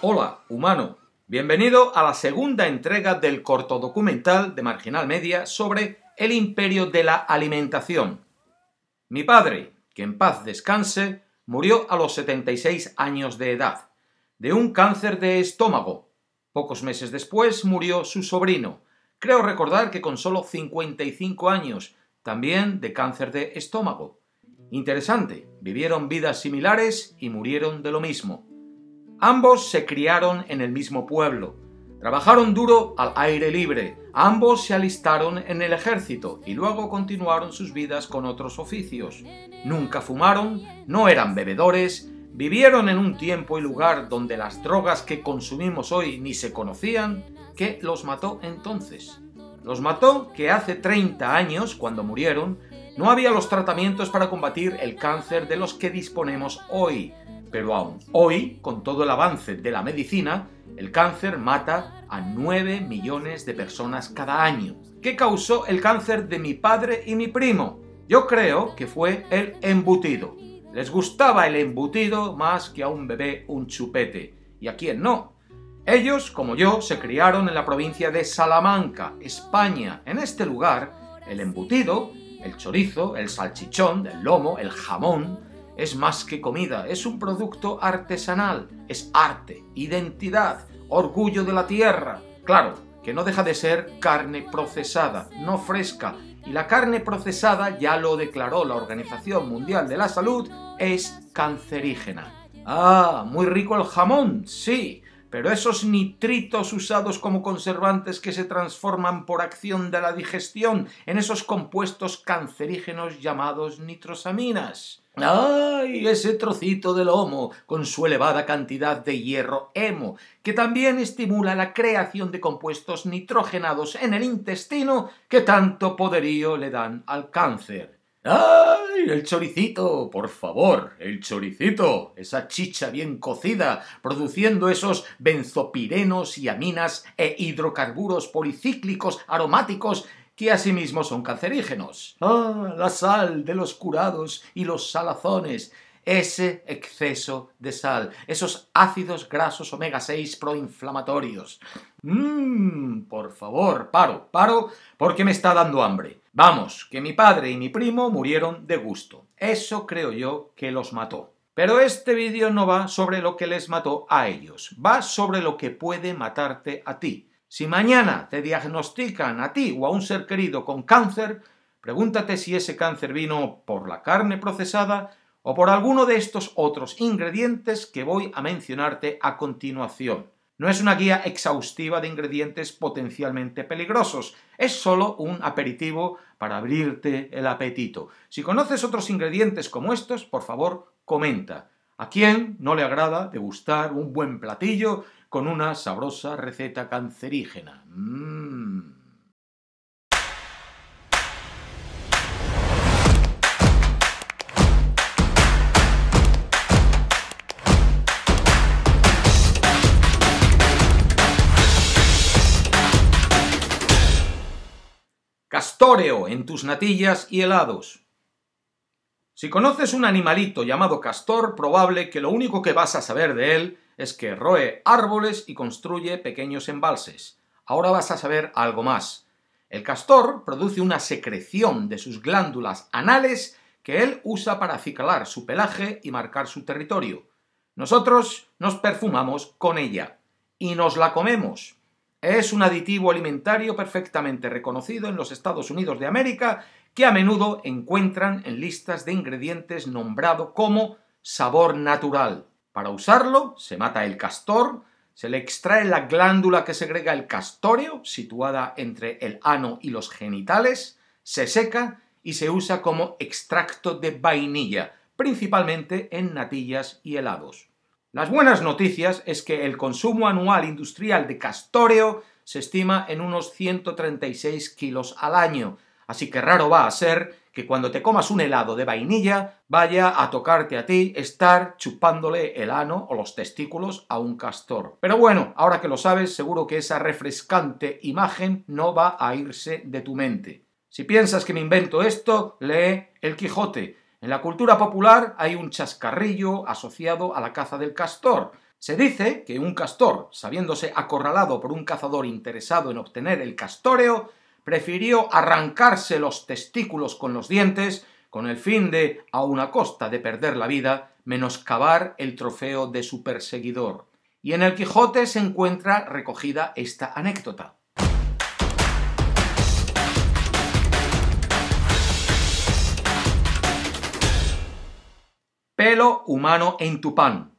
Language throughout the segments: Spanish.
Hola, humano. Bienvenido a la segunda entrega del cortodocumental de Marginal Media sobre el imperio de la alimentación. Mi padre, que en paz descanse, murió a los 76 años de edad, de un cáncer de estómago. Pocos meses después murió su sobrino, creo recordar que con solo 55 años, también de cáncer de estómago. Interesante, vivieron vidas similares y murieron de lo mismo. Ambos se criaron en el mismo pueblo. Trabajaron duro al aire libre. Ambos se alistaron en el ejército y luego continuaron sus vidas con otros oficios. Nunca fumaron, no eran bebedores, vivieron en un tiempo y lugar donde las drogas que consumimos hoy ni se conocían, que los mató entonces. Los mató que hace 30 años, cuando murieron, no había los tratamientos para combatir el cáncer de los que disponemos hoy. Pero aún hoy, con todo el avance de la medicina, el cáncer mata a 9 millones de personas cada año. ¿Qué causó el cáncer de mi padre y mi primo? Yo creo que fue el embutido. Les gustaba el embutido más que a un bebé un chupete. ¿Y a quién no? Ellos, como yo, se criaron en la provincia de Salamanca, España. En este lugar, el embutido, el chorizo, el salchichón, el lomo, el jamón, es más que comida, es un producto artesanal, es arte, identidad, orgullo de la tierra. Claro, que no deja de ser carne procesada, no fresca, y la carne procesada, ya lo declaró la Organización Mundial de la Salud, es cancerígena. Ah, muy rico el jamón, sí, pero esos nitritos usados como conservantes que se transforman por acción de la digestión en esos compuestos cancerígenos llamados nitrosaminas. ¡Ay! Ese trocito del homo, con su elevada cantidad de hierro hemo, que también estimula la creación de compuestos nitrogenados en el intestino que tanto poderío le dan al cáncer. ¡Ay! El choricito, por favor, el choricito, esa chicha bien cocida, produciendo esos benzopirenos y aminas e hidrocarburos policíclicos aromáticos que asimismo son cancerígenos. ¡Ah! La sal de los curados y los salazones, ese exceso de sal, esos ácidos grasos omega 6 proinflamatorios. Mmm, por favor, paro, paro, porque me está dando hambre. Vamos, que mi padre y mi primo murieron de gusto. Eso creo yo que los mató. Pero este vídeo no va sobre lo que les mató a ellos, va sobre lo que puede matarte a ti. Si mañana te diagnostican a ti o a un ser querido con cáncer, pregúntate si ese cáncer vino por la carne procesada o por alguno de estos otros ingredientes que voy a mencionarte a continuación. No es una guía exhaustiva de ingredientes potencialmente peligrosos, es solo un aperitivo para abrirte el apetito. Si conoces otros ingredientes como estos, por favor, comenta. ¿A quién no le agrada degustar un buen platillo con una sabrosa receta cancerígena? Mm. en tus natillas y helados. Si conoces un animalito llamado castor, probable que lo único que vas a saber de él es que roe árboles y construye pequeños embalses. Ahora vas a saber algo más. El castor produce una secreción de sus glándulas anales que él usa para acicalar su pelaje y marcar su territorio. Nosotros nos perfumamos con ella y nos la comemos. Es un aditivo alimentario perfectamente reconocido en los Estados Unidos de América que a menudo encuentran en listas de ingredientes nombrado como sabor natural. Para usarlo se mata el castor, se le extrae la glándula que segrega el castorio, situada entre el ano y los genitales, se seca y se usa como extracto de vainilla, principalmente en natillas y helados. Las buenas noticias es que el consumo anual industrial de castoreo se estima en unos 136 kilos al año, así que raro va a ser que cuando te comas un helado de vainilla vaya a tocarte a ti estar chupándole el ano o los testículos a un castor. Pero bueno, ahora que lo sabes, seguro que esa refrescante imagen no va a irse de tu mente. Si piensas que me invento esto, lee El Quijote, en la cultura popular hay un chascarrillo asociado a la caza del castor. Se dice que un castor, sabiéndose acorralado por un cazador interesado en obtener el castoreo, prefirió arrancarse los testículos con los dientes con el fin de, a una costa de perder la vida, menoscabar el trofeo de su perseguidor. Y en el Quijote se encuentra recogida esta anécdota. pelo humano en tu pan.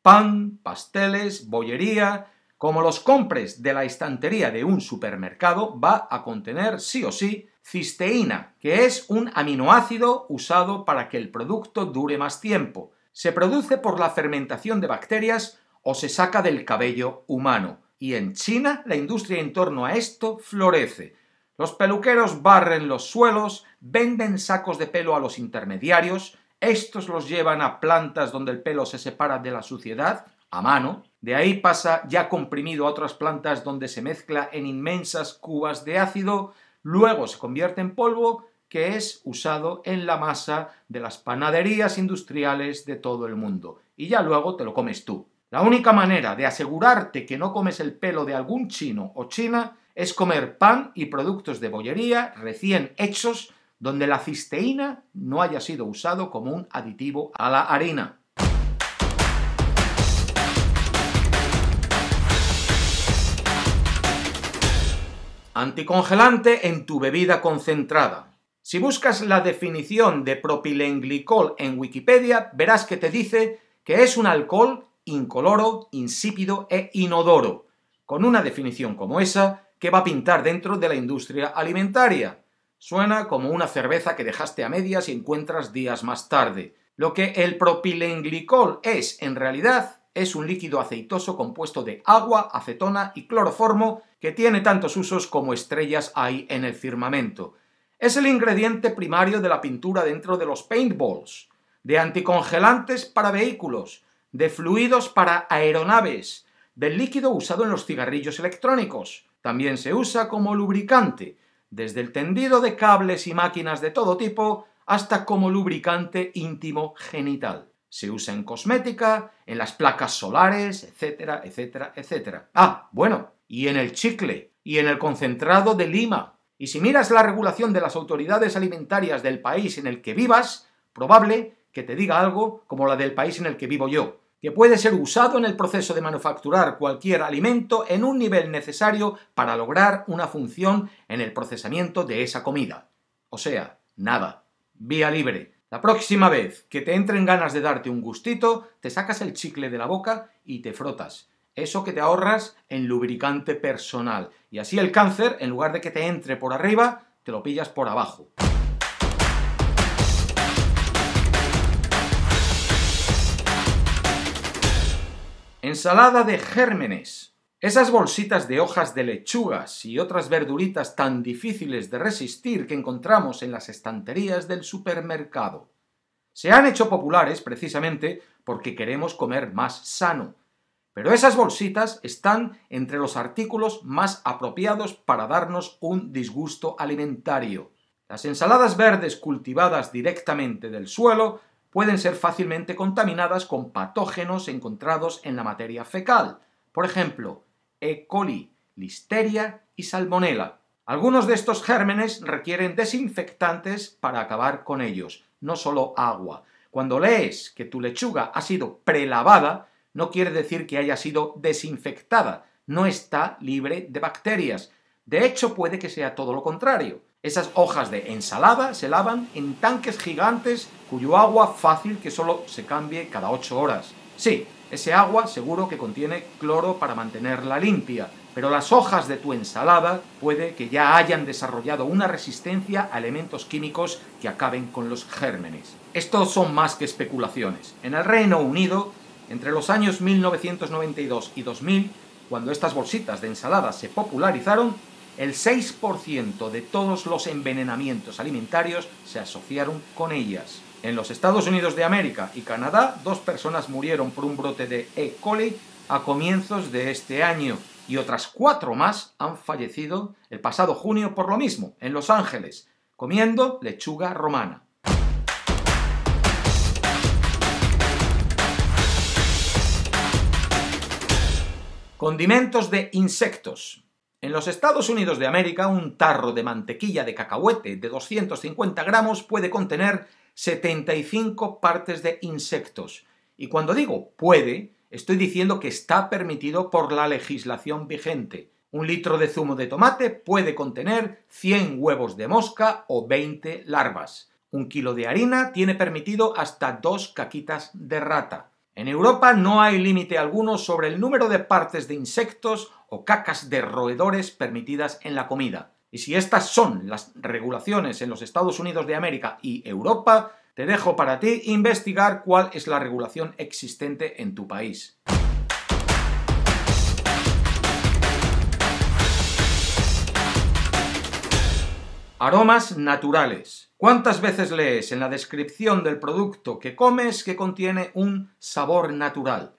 Pan, pasteles, bollería, como los compres de la estantería de un supermercado, va a contener sí o sí cisteína, que es un aminoácido usado para que el producto dure más tiempo. Se produce por la fermentación de bacterias o se saca del cabello humano. Y en China la industria en torno a esto florece. Los peluqueros barren los suelos, venden sacos de pelo a los intermediarios, estos los llevan a plantas donde el pelo se separa de la suciedad, a mano. De ahí pasa ya comprimido a otras plantas donde se mezcla en inmensas cubas de ácido, luego se convierte en polvo que es usado en la masa de las panaderías industriales de todo el mundo. Y ya luego te lo comes tú. La única manera de asegurarte que no comes el pelo de algún chino o china es comer pan y productos de bollería recién hechos donde la cisteína no haya sido usado como un aditivo a la harina. Anticongelante en tu bebida concentrada. Si buscas la definición de propilenglicol en Wikipedia, verás que te dice que es un alcohol incoloro, insípido e inodoro. Con una definición como esa, que va a pintar dentro de la industria alimentaria? Suena como una cerveza que dejaste a medias y encuentras días más tarde. Lo que el propilenglicol es, en realidad, es un líquido aceitoso compuesto de agua, acetona y cloroformo que tiene tantos usos como estrellas hay en el firmamento. Es el ingrediente primario de la pintura dentro de los paintballs, de anticongelantes para vehículos, de fluidos para aeronaves, del líquido usado en los cigarrillos electrónicos. También se usa como lubricante, desde el tendido de cables y máquinas de todo tipo hasta como lubricante íntimo genital. Se usa en cosmética, en las placas solares, etcétera, etcétera, etcétera. Ah, bueno, y en el chicle, y en el concentrado de lima. Y si miras la regulación de las autoridades alimentarias del país en el que vivas, probable que te diga algo como la del país en el que vivo yo que puede ser usado en el proceso de manufacturar cualquier alimento en un nivel necesario para lograr una función en el procesamiento de esa comida. O sea, nada. Vía libre. La próxima vez que te entren ganas de darte un gustito, te sacas el chicle de la boca y te frotas. Eso que te ahorras en lubricante personal. Y así el cáncer, en lugar de que te entre por arriba, te lo pillas por abajo. Ensalada de gérmenes. Esas bolsitas de hojas de lechugas y otras verduritas tan difíciles de resistir que encontramos en las estanterías del supermercado. Se han hecho populares precisamente porque queremos comer más sano. Pero esas bolsitas están entre los artículos más apropiados para darnos un disgusto alimentario. Las ensaladas verdes cultivadas directamente del suelo pueden ser fácilmente contaminadas con patógenos encontrados en la materia fecal, por ejemplo, E. coli, listeria y salmonela. Algunos de estos gérmenes requieren desinfectantes para acabar con ellos, no solo agua. Cuando lees que tu lechuga ha sido prelavada, no quiere decir que haya sido desinfectada, no está libre de bacterias. De hecho, puede que sea todo lo contrario. Esas hojas de ensalada se lavan en tanques gigantes cuyo agua fácil que solo se cambie cada 8 horas. Sí, ese agua seguro que contiene cloro para mantenerla limpia, pero las hojas de tu ensalada puede que ya hayan desarrollado una resistencia a elementos químicos que acaben con los gérmenes. Estos son más que especulaciones. En el Reino Unido, entre los años 1992 y 2000, cuando estas bolsitas de ensalada se popularizaron, el 6% de todos los envenenamientos alimentarios se asociaron con ellas. En los Estados Unidos de América y Canadá, dos personas murieron por un brote de E. coli a comienzos de este año y otras cuatro más han fallecido el pasado junio por lo mismo, en Los Ángeles, comiendo lechuga romana. Condimentos de insectos. En los Estados Unidos de América, un tarro de mantequilla de cacahuete de 250 gramos puede contener 75 partes de insectos. Y cuando digo puede, estoy diciendo que está permitido por la legislación vigente. Un litro de zumo de tomate puede contener 100 huevos de mosca o 20 larvas. Un kilo de harina tiene permitido hasta dos caquitas de rata. En Europa no hay límite alguno sobre el número de partes de insectos o cacas de roedores permitidas en la comida. Y si estas son las regulaciones en los Estados Unidos de América y Europa, te dejo para ti investigar cuál es la regulación existente en tu país. Aromas naturales. ¿Cuántas veces lees en la descripción del producto que comes que contiene un sabor natural?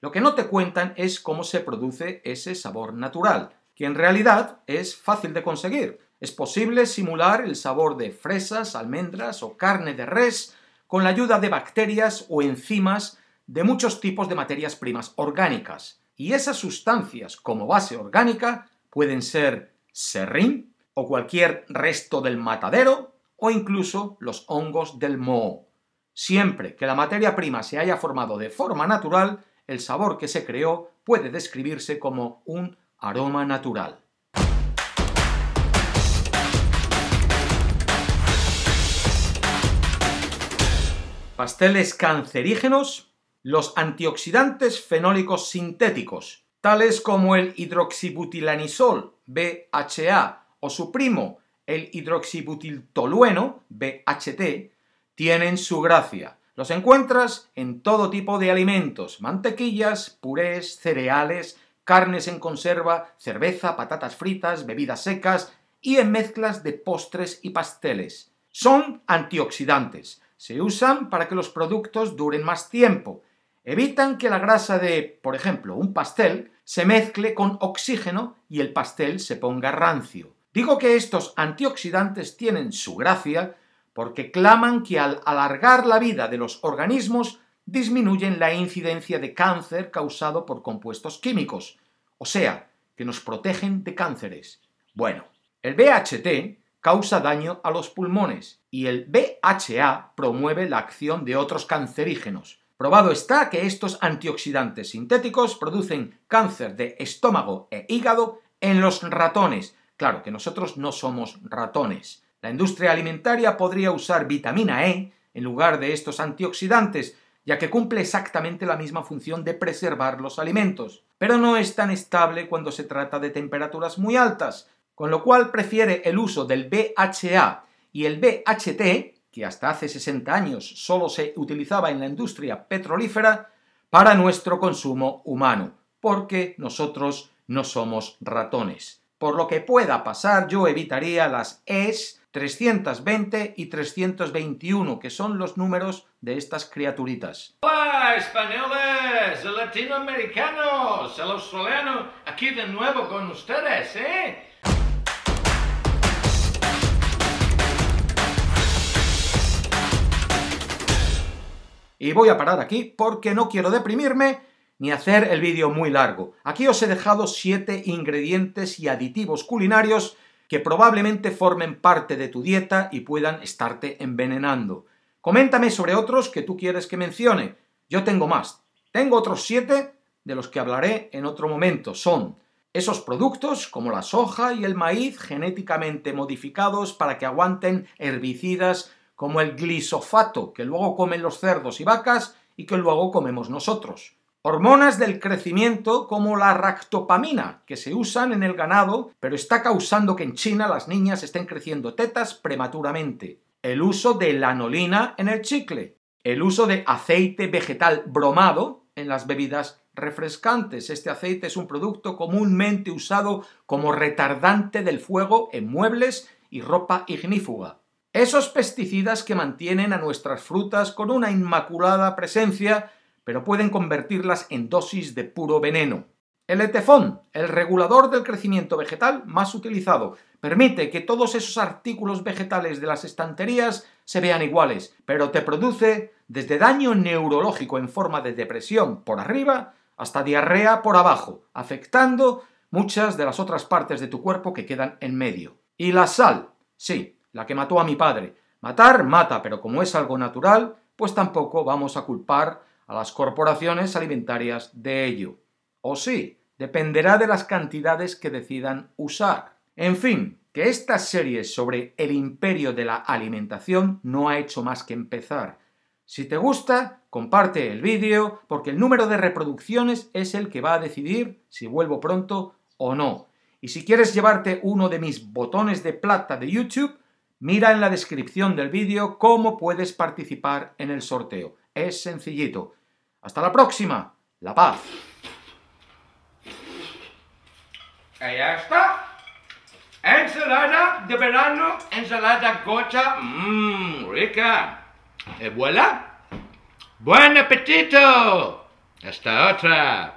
Lo que no te cuentan es cómo se produce ese sabor natural, que en realidad es fácil de conseguir. Es posible simular el sabor de fresas, almendras o carne de res con la ayuda de bacterias o enzimas de muchos tipos de materias primas orgánicas. Y esas sustancias como base orgánica pueden ser serrín, o cualquier resto del matadero o incluso los hongos del moho. Siempre que la materia prima se haya formado de forma natural, el sabor que se creó puede describirse como un aroma natural. Pasteles cancerígenos, los antioxidantes fenólicos sintéticos, tales como el hidroxibutilanisol, BHA, o su primo, el hidroxibutiltolueno, BHT, tienen su gracia. Los encuentras en todo tipo de alimentos, mantequillas, purés, cereales, carnes en conserva, cerveza, patatas fritas, bebidas secas y en mezclas de postres y pasteles. Son antioxidantes. Se usan para que los productos duren más tiempo. Evitan que la grasa de, por ejemplo, un pastel se mezcle con oxígeno y el pastel se ponga rancio. Digo que estos antioxidantes tienen su gracia porque claman que al alargar la vida de los organismos disminuyen la incidencia de cáncer causado por compuestos químicos, o sea, que nos protegen de cánceres. Bueno, el BHT causa daño a los pulmones y el BHA promueve la acción de otros cancerígenos. Probado está que estos antioxidantes sintéticos producen cáncer de estómago e hígado en los ratones, Claro que nosotros no somos ratones. La industria alimentaria podría usar vitamina E en lugar de estos antioxidantes, ya que cumple exactamente la misma función de preservar los alimentos, pero no es tan estable cuando se trata de temperaturas muy altas, con lo cual prefiere el uso del BHA y el BHT, que hasta hace 60 años solo se utilizaba en la industria petrolífera, para nuestro consumo humano, porque nosotros no somos ratones. Por lo que pueda pasar, yo evitaría las es 320 y 321, que son los números de estas criaturitas. Hola, españoles, latinoamericanos, el australiano, aquí de nuevo con ustedes, ¿eh? Y voy a parar aquí porque no quiero deprimirme ni hacer el vídeo muy largo. Aquí os he dejado siete ingredientes y aditivos culinarios que probablemente formen parte de tu dieta y puedan estarte envenenando. Coméntame sobre otros que tú quieres que mencione. Yo tengo más. Tengo otros siete de los que hablaré en otro momento. Son esos productos como la soja y el maíz genéticamente modificados para que aguanten herbicidas como el glisofato que luego comen los cerdos y vacas y que luego comemos nosotros. Hormonas del crecimiento como la ractopamina, que se usan en el ganado, pero está causando que en China las niñas estén creciendo tetas prematuramente. El uso de lanolina en el chicle. El uso de aceite vegetal bromado en las bebidas refrescantes. Este aceite es un producto comúnmente usado como retardante del fuego en muebles y ropa ignífuga. Esos pesticidas que mantienen a nuestras frutas con una inmaculada presencia pero pueden convertirlas en dosis de puro veneno. El etefón, el regulador del crecimiento vegetal más utilizado, permite que todos esos artículos vegetales de las estanterías se vean iguales, pero te produce desde daño neurológico en forma de depresión por arriba hasta diarrea por abajo, afectando muchas de las otras partes de tu cuerpo que quedan en medio. Y la sal, sí, la que mató a mi padre. Matar mata, pero como es algo natural, pues tampoco vamos a culpar a las corporaciones alimentarias de ello. O sí, dependerá de las cantidades que decidan usar. En fin, que esta serie sobre el imperio de la alimentación no ha hecho más que empezar. Si te gusta, comparte el vídeo porque el número de reproducciones es el que va a decidir si vuelvo pronto o no. Y si quieres llevarte uno de mis botones de plata de YouTube, mira en la descripción del vídeo cómo puedes participar en el sorteo. Es sencillito. Hasta la próxima. La paz. ya eh, está. Ensalada de verano, ensalada gocha, mmm, rica. Y eh, buena! Buen apetito. Hasta otra.